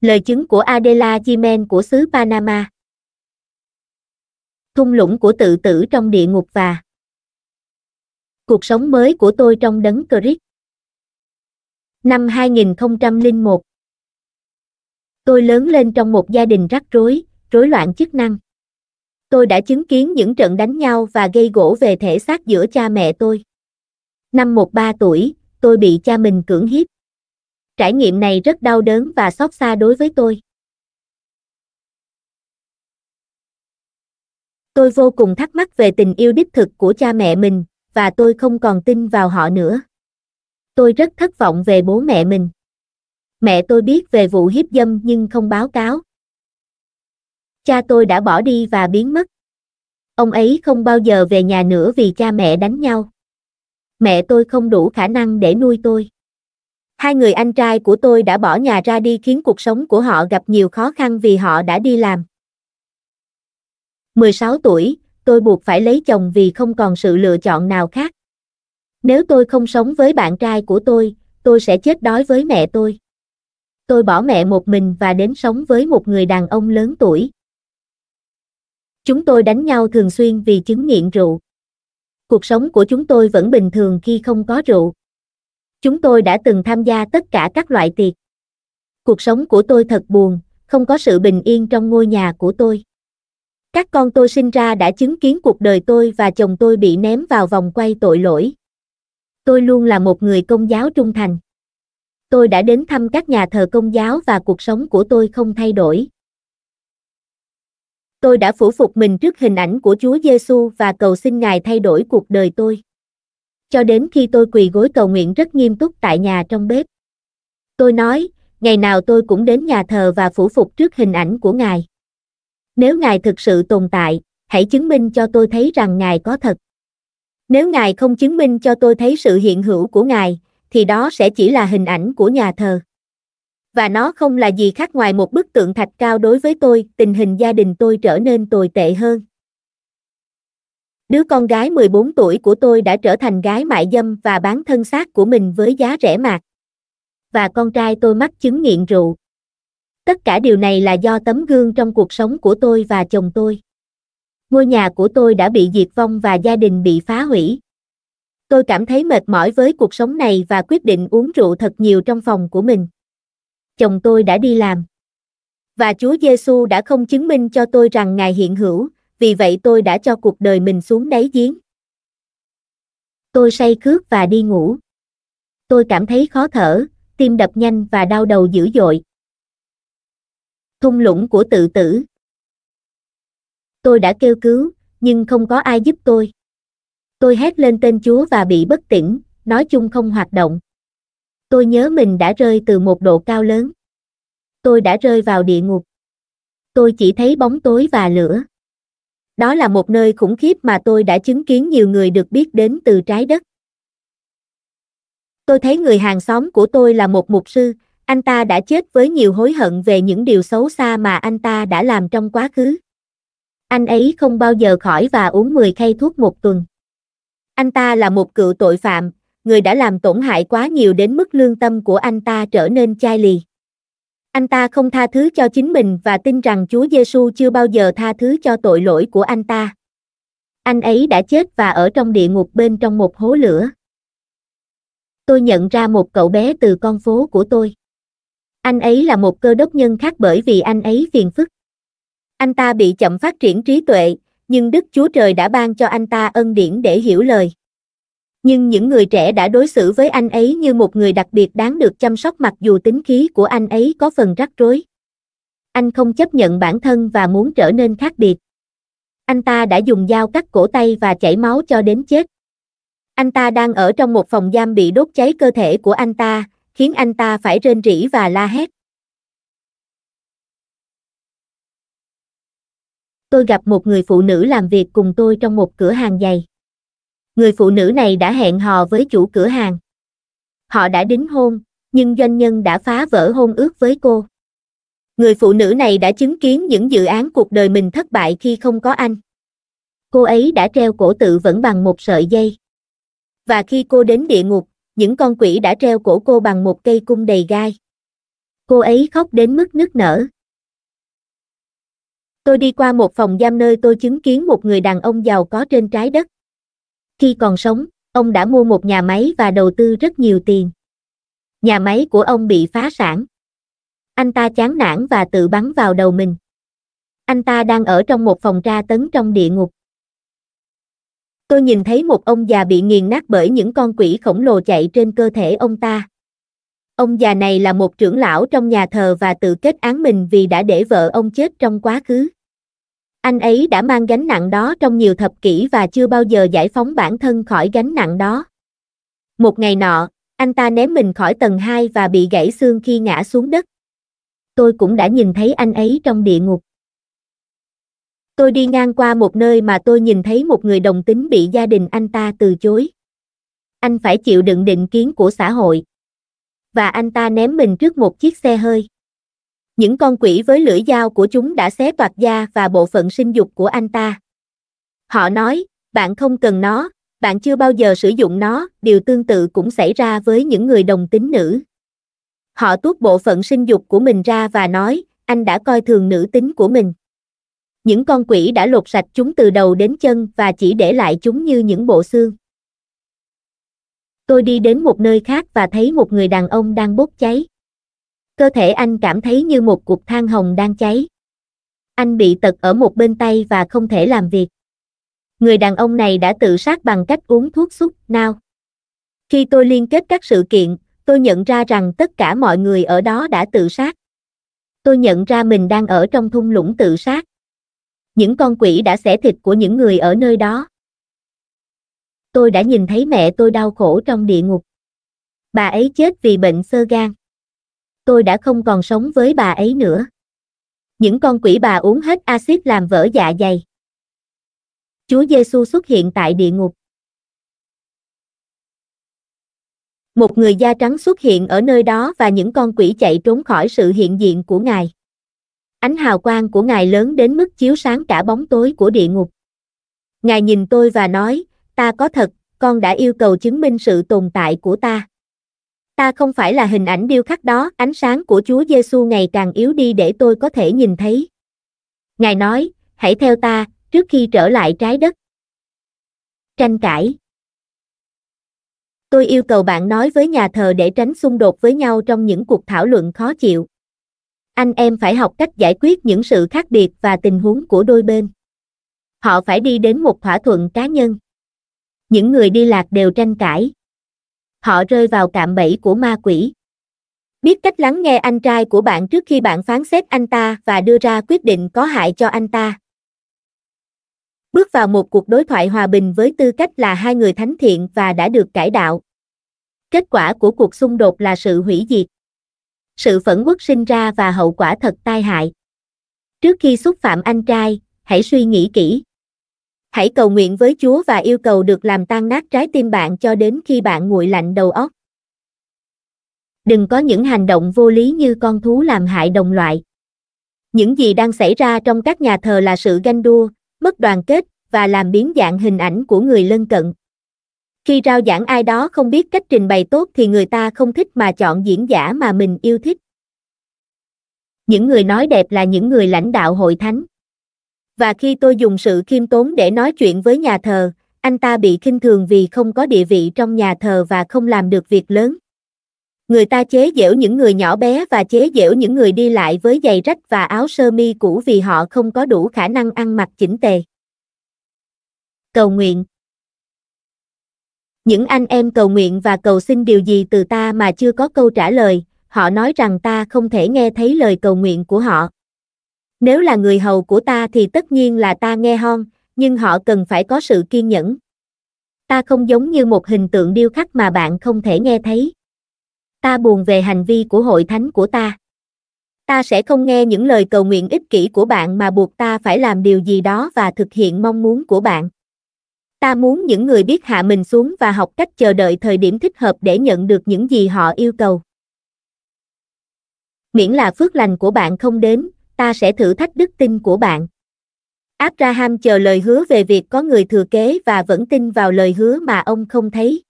Lời chứng của Adela Jimen của xứ Panama Thung lũng của tự tử trong địa ngục và Cuộc sống mới của tôi trong đấng Christ Năm 2001 Tôi lớn lên trong một gia đình rắc rối, rối loạn chức năng. Tôi đã chứng kiến những trận đánh nhau và gây gỗ về thể xác giữa cha mẹ tôi. Năm 13 tuổi, tôi bị cha mình cưỡng hiếp. Trải nghiệm này rất đau đớn và xót xa đối với tôi. Tôi vô cùng thắc mắc về tình yêu đích thực của cha mẹ mình, và tôi không còn tin vào họ nữa. Tôi rất thất vọng về bố mẹ mình. Mẹ tôi biết về vụ hiếp dâm nhưng không báo cáo. Cha tôi đã bỏ đi và biến mất. Ông ấy không bao giờ về nhà nữa vì cha mẹ đánh nhau. Mẹ tôi không đủ khả năng để nuôi tôi. Hai người anh trai của tôi đã bỏ nhà ra đi khiến cuộc sống của họ gặp nhiều khó khăn vì họ đã đi làm. 16 tuổi, tôi buộc phải lấy chồng vì không còn sự lựa chọn nào khác. Nếu tôi không sống với bạn trai của tôi, tôi sẽ chết đói với mẹ tôi. Tôi bỏ mẹ một mình và đến sống với một người đàn ông lớn tuổi. Chúng tôi đánh nhau thường xuyên vì chứng nghiện rượu. Cuộc sống của chúng tôi vẫn bình thường khi không có rượu. Chúng tôi đã từng tham gia tất cả các loại tiệc. Cuộc sống của tôi thật buồn, không có sự bình yên trong ngôi nhà của tôi. Các con tôi sinh ra đã chứng kiến cuộc đời tôi và chồng tôi bị ném vào vòng quay tội lỗi. Tôi luôn là một người công giáo trung thành. Tôi đã đến thăm các nhà thờ công giáo và cuộc sống của tôi không thay đổi. Tôi đã phủ phục mình trước hình ảnh của Chúa Giêsu và cầu xin Ngài thay đổi cuộc đời tôi cho đến khi tôi quỳ gối cầu nguyện rất nghiêm túc tại nhà trong bếp. Tôi nói, ngày nào tôi cũng đến nhà thờ và phủ phục trước hình ảnh của Ngài. Nếu Ngài thực sự tồn tại, hãy chứng minh cho tôi thấy rằng Ngài có thật. Nếu Ngài không chứng minh cho tôi thấy sự hiện hữu của Ngài, thì đó sẽ chỉ là hình ảnh của nhà thờ. Và nó không là gì khác ngoài một bức tượng thạch cao đối với tôi, tình hình gia đình tôi trở nên tồi tệ hơn. Đứa con gái 14 tuổi của tôi đã trở thành gái mại dâm và bán thân xác của mình với giá rẻ mạt. Và con trai tôi mắc chứng nghiện rượu. Tất cả điều này là do tấm gương trong cuộc sống của tôi và chồng tôi. Ngôi nhà của tôi đã bị diệt vong và gia đình bị phá hủy. Tôi cảm thấy mệt mỏi với cuộc sống này và quyết định uống rượu thật nhiều trong phòng của mình. Chồng tôi đã đi làm. Và Chúa Giêsu đã không chứng minh cho tôi rằng Ngài hiện hữu, vì vậy tôi đã cho cuộc đời mình xuống đáy giếng. Tôi say cước và đi ngủ. Tôi cảm thấy khó thở, tim đập nhanh và đau đầu dữ dội. Thung lũng của tự tử. Tôi đã kêu cứu, nhưng không có ai giúp tôi. Tôi hét lên tên Chúa và bị bất tỉnh, nói chung không hoạt động. Tôi nhớ mình đã rơi từ một độ cao lớn. Tôi đã rơi vào địa ngục. Tôi chỉ thấy bóng tối và lửa. Đó là một nơi khủng khiếp mà tôi đã chứng kiến nhiều người được biết đến từ trái đất. Tôi thấy người hàng xóm của tôi là một mục sư, anh ta đã chết với nhiều hối hận về những điều xấu xa mà anh ta đã làm trong quá khứ. Anh ấy không bao giờ khỏi và uống 10 khay thuốc một tuần. Anh ta là một cựu tội phạm, người đã làm tổn hại quá nhiều đến mức lương tâm của anh ta trở nên chai lì. Anh ta không tha thứ cho chính mình và tin rằng Chúa Giêsu chưa bao giờ tha thứ cho tội lỗi của anh ta. Anh ấy đã chết và ở trong địa ngục bên trong một hố lửa. Tôi nhận ra một cậu bé từ con phố của tôi. Anh ấy là một cơ đốc nhân khác bởi vì anh ấy phiền phức. Anh ta bị chậm phát triển trí tuệ, nhưng Đức Chúa Trời đã ban cho anh ta ân điển để hiểu lời nhưng những người trẻ đã đối xử với anh ấy như một người đặc biệt đáng được chăm sóc mặc dù tính khí của anh ấy có phần rắc rối. Anh không chấp nhận bản thân và muốn trở nên khác biệt. Anh ta đã dùng dao cắt cổ tay và chảy máu cho đến chết. Anh ta đang ở trong một phòng giam bị đốt cháy cơ thể của anh ta, khiến anh ta phải rên rỉ và la hét. Tôi gặp một người phụ nữ làm việc cùng tôi trong một cửa hàng giày người phụ nữ này đã hẹn hò với chủ cửa hàng. Họ đã đính hôn, nhưng doanh nhân đã phá vỡ hôn ước với cô. Người phụ nữ này đã chứng kiến những dự án cuộc đời mình thất bại khi không có anh. Cô ấy đã treo cổ tự vẫn bằng một sợi dây. Và khi cô đến địa ngục, những con quỷ đã treo cổ cô bằng một cây cung đầy gai. Cô ấy khóc đến mức nức nở. Tôi đi qua một phòng giam nơi tôi chứng kiến một người đàn ông giàu có trên trái đất. Khi còn sống, ông đã mua một nhà máy và đầu tư rất nhiều tiền. Nhà máy của ông bị phá sản. Anh ta chán nản và tự bắn vào đầu mình. Anh ta đang ở trong một phòng tra tấn trong địa ngục. Tôi nhìn thấy một ông già bị nghiền nát bởi những con quỷ khổng lồ chạy trên cơ thể ông ta. Ông già này là một trưởng lão trong nhà thờ và tự kết án mình vì đã để vợ ông chết trong quá khứ. Anh ấy đã mang gánh nặng đó trong nhiều thập kỷ và chưa bao giờ giải phóng bản thân khỏi gánh nặng đó. Một ngày nọ, anh ta ném mình khỏi tầng 2 và bị gãy xương khi ngã xuống đất. Tôi cũng đã nhìn thấy anh ấy trong địa ngục. Tôi đi ngang qua một nơi mà tôi nhìn thấy một người đồng tính bị gia đình anh ta từ chối. Anh phải chịu đựng định kiến của xã hội. Và anh ta ném mình trước một chiếc xe hơi. Những con quỷ với lưỡi dao của chúng đã xé toạc da và bộ phận sinh dục của anh ta. Họ nói, bạn không cần nó, bạn chưa bao giờ sử dụng nó, điều tương tự cũng xảy ra với những người đồng tính nữ. Họ tuốt bộ phận sinh dục của mình ra và nói, anh đã coi thường nữ tính của mình. Những con quỷ đã lột sạch chúng từ đầu đến chân và chỉ để lại chúng như những bộ xương. Tôi đi đến một nơi khác và thấy một người đàn ông đang bốc cháy cơ thể anh cảm thấy như một cục than hồng đang cháy. Anh bị tật ở một bên tay và không thể làm việc. Người đàn ông này đã tự sát bằng cách uống thuốc xúc nao. Khi tôi liên kết các sự kiện, tôi nhận ra rằng tất cả mọi người ở đó đã tự sát. Tôi nhận ra mình đang ở trong thung lũng tự sát. Những con quỷ đã xẻ thịt của những người ở nơi đó. Tôi đã nhìn thấy mẹ tôi đau khổ trong địa ngục. Bà ấy chết vì bệnh sơ gan tôi đã không còn sống với bà ấy nữa. Những con quỷ bà uống hết axit làm vỡ dạ dày. Chúa Giêsu xuất hiện tại địa ngục. Một người da trắng xuất hiện ở nơi đó và những con quỷ chạy trốn khỏi sự hiện diện của Ngài. Ánh hào quang của Ngài lớn đến mức chiếu sáng cả bóng tối của địa ngục. Ngài nhìn tôi và nói, ta có thật, con đã yêu cầu chứng minh sự tồn tại của ta ta không phải là hình ảnh điêu khắc đó, ánh sáng của Chúa Giêsu ngày càng yếu đi để tôi có thể nhìn thấy. Ngài nói, hãy theo ta, trước khi trở lại trái đất. Tranh cãi Tôi yêu cầu bạn nói với nhà thờ để tránh xung đột với nhau trong những cuộc thảo luận khó chịu. Anh em phải học cách giải quyết những sự khác biệt và tình huống của đôi bên. Họ phải đi đến một thỏa thuận cá nhân. Những người đi lạc đều tranh cãi họ rơi vào cạm bẫy của ma quỷ. Biết cách lắng nghe anh trai của bạn trước khi bạn phán xét anh ta và đưa ra quyết định có hại cho anh ta. Bước vào một cuộc đối thoại hòa bình với tư cách là hai người thánh thiện và đã được cải đạo. Kết quả của cuộc xung đột là sự hủy diệt. Sự phẫn quốc sinh ra và hậu quả thật tai hại. Trước khi xúc phạm anh trai, hãy suy nghĩ kỹ. Hãy cầu nguyện với Chúa và yêu cầu được làm tan nát trái tim bạn cho đến khi bạn nguội lạnh đầu óc. Đừng có những hành động vô lý như con thú làm hại đồng loại. Những gì đang xảy ra trong các nhà thờ là sự ganh đua, mất đoàn kết và làm biến dạng hình ảnh của người lân cận. Khi rao giảng ai đó không biết cách trình bày tốt thì người ta không thích mà chọn diễn giả mà mình yêu thích. Những người nói đẹp là những người lãnh đạo hội thánh và khi tôi dùng sự khiêm tốn để nói chuyện với nhà thờ, anh ta bị khinh thường vì không có địa vị trong nhà thờ và không làm được việc lớn. Người ta chế giễu những người nhỏ bé và chế giễu những người đi lại với giày rách và áo sơ mi cũ vì họ không có đủ khả năng ăn mặc chỉnh tề. Cầu nguyện Những anh em cầu nguyện và cầu xin điều gì từ ta mà chưa có câu trả lời, họ nói rằng ta không thể nghe thấy lời cầu nguyện của họ. Nếu là người hầu của ta thì tất nhiên là ta nghe hon, nhưng họ cần phải có sự kiên nhẫn. Ta không giống như một hình tượng điêu khắc mà bạn không thể nghe thấy. Ta buồn về hành vi của hội thánh của ta. Ta sẽ không nghe những lời cầu nguyện ích kỷ của bạn mà buộc ta phải làm điều gì đó và thực hiện mong muốn của bạn. Ta muốn những người biết hạ mình xuống và học cách chờ đợi thời điểm thích hợp để nhận được những gì họ yêu cầu. Miễn là phước lành của bạn không đến, ta sẽ thử thách đức tin của bạn. Abraham chờ lời hứa về việc có người thừa kế và vẫn tin vào lời hứa mà ông không thấy.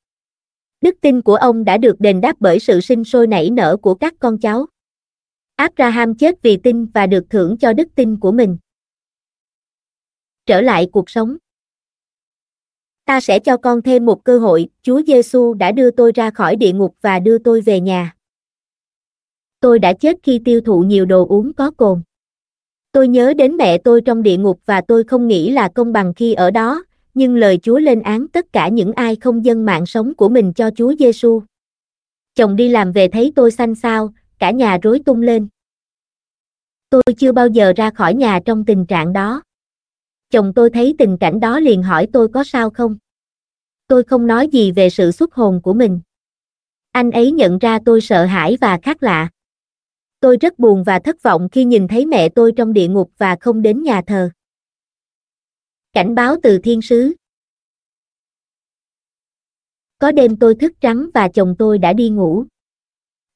Đức tin của ông đã được đền đáp bởi sự sinh sôi nảy nở của các con cháu. Abraham chết vì tin và được thưởng cho đức tin của mình. Trở lại cuộc sống. Ta sẽ cho con thêm một cơ hội, Chúa Giêsu đã đưa tôi ra khỏi địa ngục và đưa tôi về nhà. Tôi đã chết khi tiêu thụ nhiều đồ uống có cồn. Tôi nhớ đến mẹ tôi trong địa ngục và tôi không nghĩ là công bằng khi ở đó, nhưng lời Chúa lên án tất cả những ai không dâng mạng sống của mình cho Chúa Giêsu. Chồng đi làm về thấy tôi xanh xao, cả nhà rối tung lên. Tôi chưa bao giờ ra khỏi nhà trong tình trạng đó. Chồng tôi thấy tình cảnh đó liền hỏi tôi có sao không. Tôi không nói gì về sự xuất hồn của mình. Anh ấy nhận ra tôi sợ hãi và khác lạ tôi rất buồn và thất vọng khi nhìn thấy mẹ tôi trong địa ngục và không đến nhà thờ. Cảnh báo từ thiên sứ Có đêm tôi thức trắng và chồng tôi đã đi ngủ.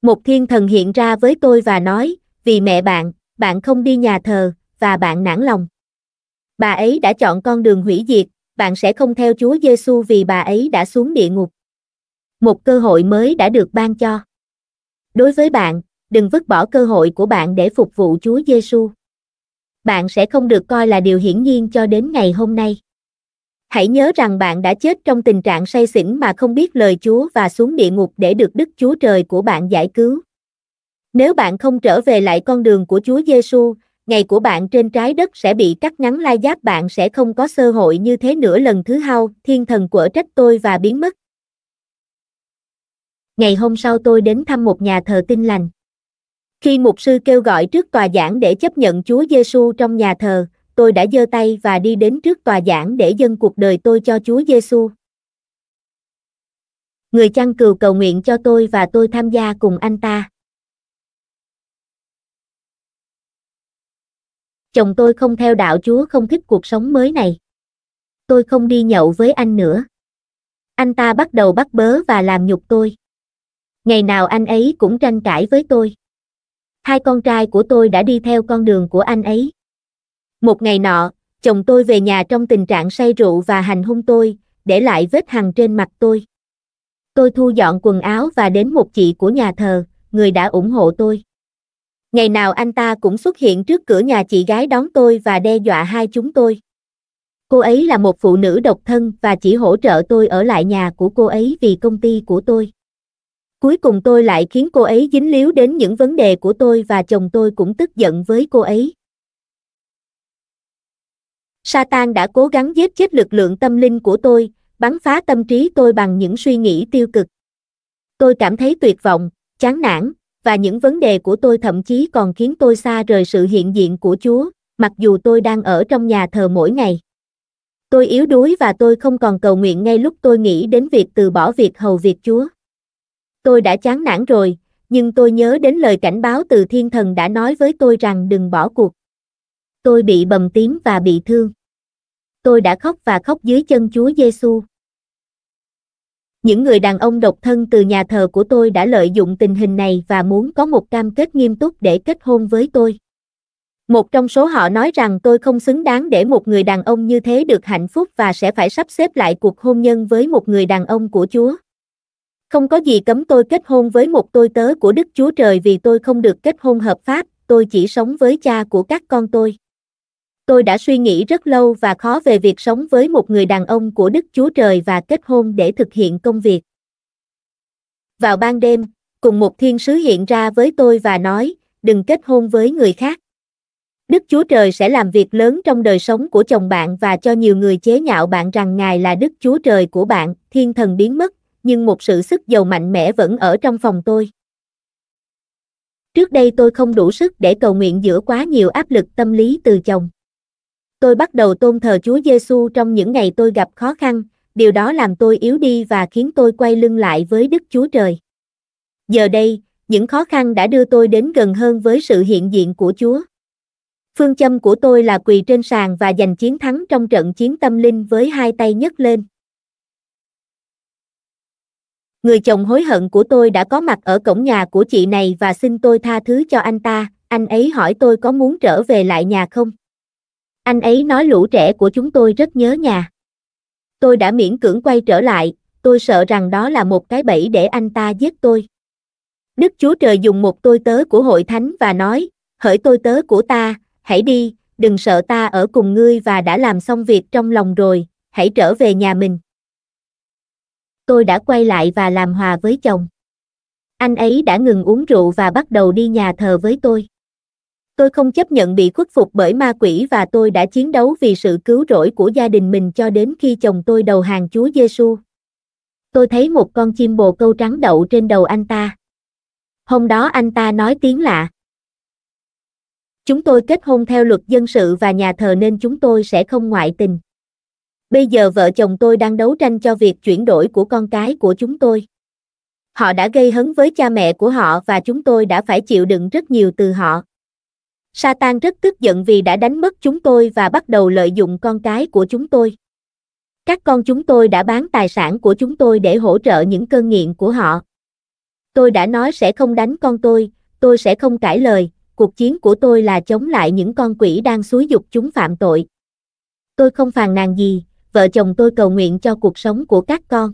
Một thiên thần hiện ra với tôi và nói, vì mẹ bạn, bạn không đi nhà thờ, và bạn nản lòng. Bà ấy đã chọn con đường hủy diệt, bạn sẽ không theo Chúa Giêsu vì bà ấy đã xuống địa ngục. Một cơ hội mới đã được ban cho. Đối với bạn, đừng vứt bỏ cơ hội của bạn để phục vụ Chúa Giêsu. Bạn sẽ không được coi là điều hiển nhiên cho đến ngày hôm nay. Hãy nhớ rằng bạn đã chết trong tình trạng say xỉn mà không biết lời Chúa và xuống địa ngục để được Đức Chúa Trời của bạn giải cứu. Nếu bạn không trở về lại con đường của Chúa Giêsu, ngày của bạn trên trái đất sẽ bị cắt ngắn lai giáp bạn sẽ không có cơ hội như thế nữa lần thứ hai, thiên thần quở trách tôi và biến mất. Ngày hôm sau tôi đến thăm một nhà thờ tin lành. Khi mục sư kêu gọi trước tòa giảng để chấp nhận Chúa Giêsu trong nhà thờ, tôi đã giơ tay và đi đến trước tòa giảng để dâng cuộc đời tôi cho Chúa Giêsu. Người chăn cừu cầu nguyện cho tôi và tôi tham gia cùng anh ta. Chồng tôi không theo đạo Chúa không thích cuộc sống mới này. Tôi không đi nhậu với anh nữa. Anh ta bắt đầu bắt bớ và làm nhục tôi. Ngày nào anh ấy cũng tranh cãi với tôi hai con trai của tôi đã đi theo con đường của anh ấy. Một ngày nọ, chồng tôi về nhà trong tình trạng say rượu và hành hung tôi, để lại vết hằn trên mặt tôi. Tôi thu dọn quần áo và đến một chị của nhà thờ, người đã ủng hộ tôi. Ngày nào anh ta cũng xuất hiện trước cửa nhà chị gái đón tôi và đe dọa hai chúng tôi. Cô ấy là một phụ nữ độc thân và chỉ hỗ trợ tôi ở lại nhà của cô ấy vì công ty của tôi. Cuối cùng tôi lại khiến cô ấy dính líu đến những vấn đề của tôi và chồng tôi cũng tức giận với cô ấy. Satan đã cố gắng giết chết lực lượng tâm linh của tôi, bắn phá tâm trí tôi bằng những suy nghĩ tiêu cực. Tôi cảm thấy tuyệt vọng, chán nản, và những vấn đề của tôi thậm chí còn khiến tôi xa rời sự hiện diện của Chúa, mặc dù tôi đang ở trong nhà thờ mỗi ngày. Tôi yếu đuối và tôi không còn cầu nguyện ngay lúc tôi nghĩ đến việc từ bỏ việc hầu việc Chúa tôi đã chán nản rồi, nhưng tôi nhớ đến lời cảnh báo từ thiên thần đã nói với tôi rằng đừng bỏ cuộc. Tôi bị bầm tím và bị thương. Tôi đã khóc và khóc dưới chân Chúa Giêsu. Những người đàn ông độc thân từ nhà thờ của tôi đã lợi dụng tình hình này và muốn có một cam kết nghiêm túc để kết hôn với tôi. Một trong số họ nói rằng tôi không xứng đáng để một người đàn ông như thế được hạnh phúc và sẽ phải sắp xếp lại cuộc hôn nhân với một người đàn ông của Chúa. Không có gì cấm tôi kết hôn với một tôi tớ của Đức Chúa Trời vì tôi không được kết hôn hợp pháp, tôi chỉ sống với cha của các con tôi. Tôi đã suy nghĩ rất lâu và khó về việc sống với một người đàn ông của Đức Chúa Trời và kết hôn để thực hiện công việc. Vào ban đêm, cùng một thiên sứ hiện ra với tôi và nói, đừng kết hôn với người khác. Đức Chúa Trời sẽ làm việc lớn trong đời sống của chồng bạn và cho nhiều người chế nhạo bạn rằng Ngài là Đức Chúa Trời của bạn, thiên thần biến mất nhưng một sự sức dầu mạnh mẽ vẫn ở trong phòng tôi. Trước đây tôi không đủ sức để cầu nguyện giữa quá nhiều áp lực tâm lý từ chồng. Tôi bắt đầu tôn thờ Chúa Giêsu trong những ngày tôi gặp khó khăn, điều đó làm tôi yếu đi và khiến tôi quay lưng lại với Đức Chúa Trời. Giờ đây, những khó khăn đã đưa tôi đến gần hơn với sự hiện diện của Chúa. Phương châm của tôi là quỳ trên sàn và giành chiến thắng trong trận chiến tâm linh với hai tay nhấc lên. Người chồng hối hận của tôi đã có mặt ở cổng nhà của chị này và xin tôi tha thứ cho anh ta, anh ấy hỏi tôi có muốn trở về lại nhà không? Anh ấy nói lũ trẻ của chúng tôi rất nhớ nhà. Tôi đã miễn cưỡng quay trở lại, tôi sợ rằng đó là một cái bẫy để anh ta giết tôi. Đức Chúa Trời dùng một tôi tớ của hội thánh và nói, hỡi tôi tớ của ta, hãy đi, đừng sợ ta ở cùng ngươi và đã làm xong việc trong lòng rồi, hãy trở về nhà mình tôi đã quay lại và làm hòa với chồng. Anh ấy đã ngừng uống rượu và bắt đầu đi nhà thờ với tôi. Tôi không chấp nhận bị khuất phục bởi ma quỷ và tôi đã chiến đấu vì sự cứu rỗi của gia đình mình cho đến khi chồng tôi đầu hàng Chúa Giêsu. Tôi thấy một con chim bồ câu trắng đậu trên đầu anh ta. Hôm đó anh ta nói tiếng lạ. Chúng tôi kết hôn theo luật dân sự và nhà thờ nên chúng tôi sẽ không ngoại tình. Bây giờ vợ chồng tôi đang đấu tranh cho việc chuyển đổi của con cái của chúng tôi. Họ đã gây hấn với cha mẹ của họ và chúng tôi đã phải chịu đựng rất nhiều từ họ. Satan rất tức giận vì đã đánh mất chúng tôi và bắt đầu lợi dụng con cái của chúng tôi. Các con chúng tôi đã bán tài sản của chúng tôi để hỗ trợ những cơn nghiện của họ. Tôi đã nói sẽ không đánh con tôi, tôi sẽ không cãi lời, cuộc chiến của tôi là chống lại những con quỷ đang xúi dục chúng phạm tội. Tôi không phàn nàn gì, vợ chồng tôi cầu nguyện cho cuộc sống của các con.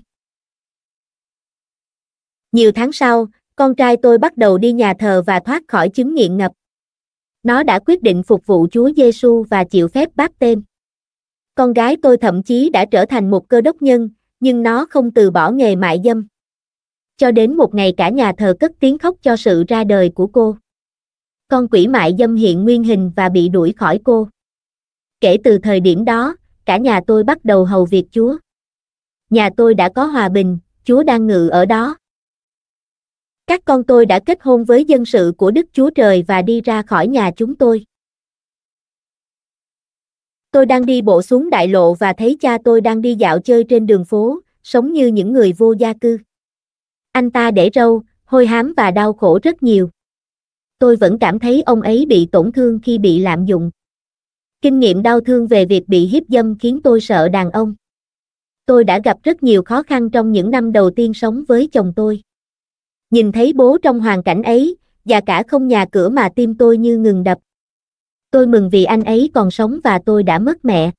Nhiều tháng sau, con trai tôi bắt đầu đi nhà thờ và thoát khỏi chứng nghiện ngập. Nó đã quyết định phục vụ Chúa Giêsu và chịu phép báp tên. Con gái tôi thậm chí đã trở thành một cơ đốc nhân, nhưng nó không từ bỏ nghề mại dâm. Cho đến một ngày cả nhà thờ cất tiếng khóc cho sự ra đời của cô. Con quỷ mại dâm hiện nguyên hình và bị đuổi khỏi cô. Kể từ thời điểm đó, cả nhà tôi bắt đầu hầu việc Chúa. Nhà tôi đã có hòa bình, Chúa đang ngự ở đó. Các con tôi đã kết hôn với dân sự của Đức Chúa Trời và đi ra khỏi nhà chúng tôi. Tôi đang đi bộ xuống đại lộ và thấy cha tôi đang đi dạo chơi trên đường phố, sống như những người vô gia cư. Anh ta để râu, hôi hám và đau khổ rất nhiều. Tôi vẫn cảm thấy ông ấy bị tổn thương khi bị lạm dụng. Kinh nghiệm đau thương về việc bị hiếp dâm khiến tôi sợ đàn ông. Tôi đã gặp rất nhiều khó khăn trong những năm đầu tiên sống với chồng tôi. Nhìn thấy bố trong hoàn cảnh ấy, và cả không nhà cửa mà tim tôi như ngừng đập. Tôi mừng vì anh ấy còn sống và tôi đã mất mẹ.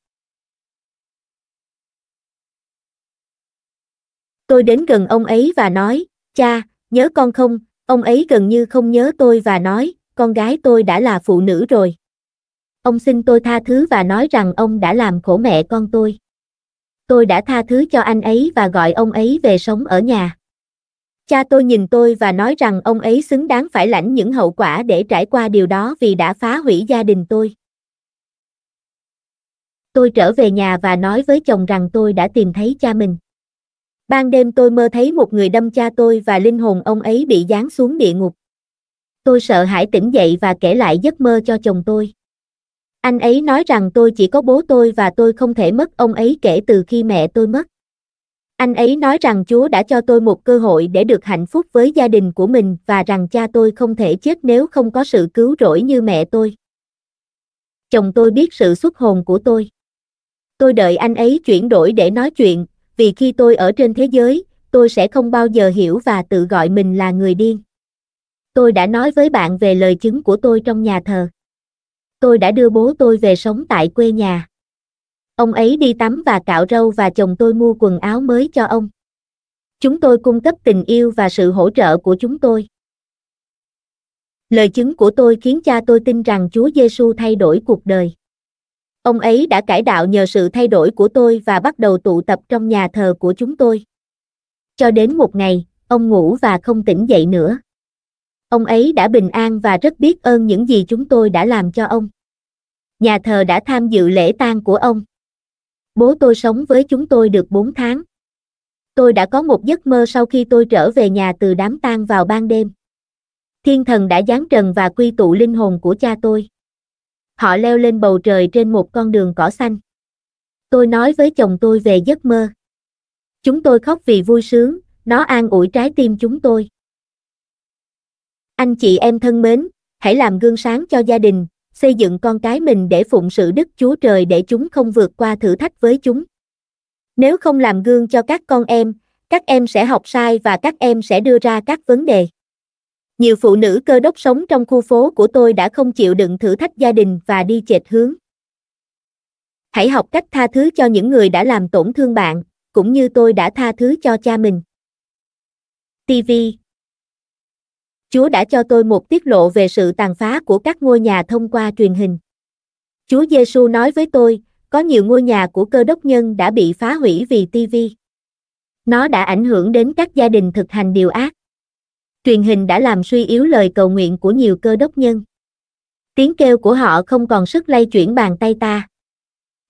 Tôi đến gần ông ấy và nói, cha, nhớ con không, ông ấy gần như không nhớ tôi và nói, con gái tôi đã là phụ nữ rồi. Ông xin tôi tha thứ và nói rằng ông đã làm khổ mẹ con tôi. Tôi đã tha thứ cho anh ấy và gọi ông ấy về sống ở nhà. Cha tôi nhìn tôi và nói rằng ông ấy xứng đáng phải lãnh những hậu quả để trải qua điều đó vì đã phá hủy gia đình tôi. Tôi trở về nhà và nói với chồng rằng tôi đã tìm thấy cha mình. Ban đêm tôi mơ thấy một người đâm cha tôi và linh hồn ông ấy bị giáng xuống địa ngục. Tôi sợ hãi tỉnh dậy và kể lại giấc mơ cho chồng tôi. Anh ấy nói rằng tôi chỉ có bố tôi và tôi không thể mất ông ấy kể từ khi mẹ tôi mất. Anh ấy nói rằng Chúa đã cho tôi một cơ hội để được hạnh phúc với gia đình của mình và rằng cha tôi không thể chết nếu không có sự cứu rỗi như mẹ tôi. Chồng tôi biết sự xuất hồn của tôi. Tôi đợi anh ấy chuyển đổi để nói chuyện, vì khi tôi ở trên thế giới, tôi sẽ không bao giờ hiểu và tự gọi mình là người điên. Tôi đã nói với bạn về lời chứng của tôi trong nhà thờ tôi đã đưa bố tôi về sống tại quê nhà. Ông ấy đi tắm và cạo râu và chồng tôi mua quần áo mới cho ông. Chúng tôi cung cấp tình yêu và sự hỗ trợ của chúng tôi. Lời chứng của tôi khiến cha tôi tin rằng Chúa Giêsu thay đổi cuộc đời. Ông ấy đã cải đạo nhờ sự thay đổi của tôi và bắt đầu tụ tập trong nhà thờ của chúng tôi. Cho đến một ngày, ông ngủ và không tỉnh dậy nữa ông ấy đã bình an và rất biết ơn những gì chúng tôi đã làm cho ông. Nhà thờ đã tham dự lễ tang của ông. Bố tôi sống với chúng tôi được 4 tháng. Tôi đã có một giấc mơ sau khi tôi trở về nhà từ đám tang vào ban đêm. Thiên thần đã giáng trần và quy tụ linh hồn của cha tôi. Họ leo lên bầu trời trên một con đường cỏ xanh. Tôi nói với chồng tôi về giấc mơ. Chúng tôi khóc vì vui sướng, nó an ủi trái tim chúng tôi. Anh chị em thân mến, hãy làm gương sáng cho gia đình, xây dựng con cái mình để phụng sự Đức Chúa Trời để chúng không vượt qua thử thách với chúng. Nếu không làm gương cho các con em, các em sẽ học sai và các em sẽ đưa ra các vấn đề. Nhiều phụ nữ cơ đốc sống trong khu phố của tôi đã không chịu đựng thử thách gia đình và đi chệch hướng. Hãy học cách tha thứ cho những người đã làm tổn thương bạn, cũng như tôi đã tha thứ cho cha mình. TV Chúa đã cho tôi một tiết lộ về sự tàn phá của các ngôi nhà thông qua truyền hình. Chúa Giêsu nói với tôi, có nhiều ngôi nhà của cơ đốc nhân đã bị phá hủy vì TV. Nó đã ảnh hưởng đến các gia đình thực hành điều ác. Truyền hình đã làm suy yếu lời cầu nguyện của nhiều cơ đốc nhân. Tiếng kêu của họ không còn sức lay chuyển bàn tay ta.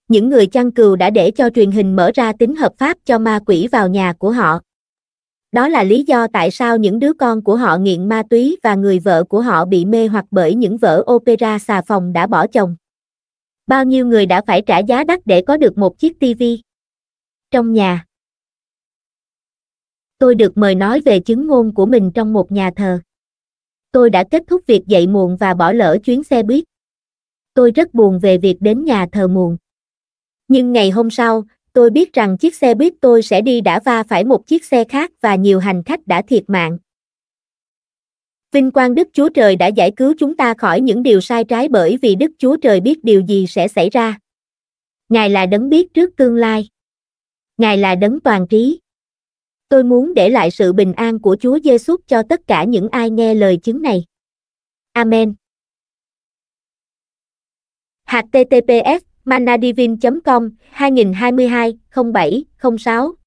Những người chăn cừu đã để cho truyền hình mở ra tính hợp pháp cho ma quỷ vào nhà của họ. Đó là lý do tại sao những đứa con của họ nghiện ma túy và người vợ của họ bị mê hoặc bởi những vở opera xà phòng đã bỏ chồng. Bao nhiêu người đã phải trả giá đắt để có được một chiếc tivi trong nhà. Tôi được mời nói về chứng ngôn của mình trong một nhà thờ. Tôi đã kết thúc việc dậy muộn và bỏ lỡ chuyến xe buýt. Tôi rất buồn về việc đến nhà thờ muộn. Nhưng ngày hôm sau, Tôi biết rằng chiếc xe buýt tôi sẽ đi đã va phải một chiếc xe khác và nhiều hành khách đã thiệt mạng. Vinh quang Đức Chúa Trời đã giải cứu chúng ta khỏi những điều sai trái bởi vì Đức Chúa Trời biết điều gì sẽ xảy ra. Ngài là đấng biết trước tương lai. Ngài là đấng toàn trí. Tôi muốn để lại sự bình an của Chúa Giêsu cho tất cả những ai nghe lời chứng này. Amen. https manadivin.com 2022 07 06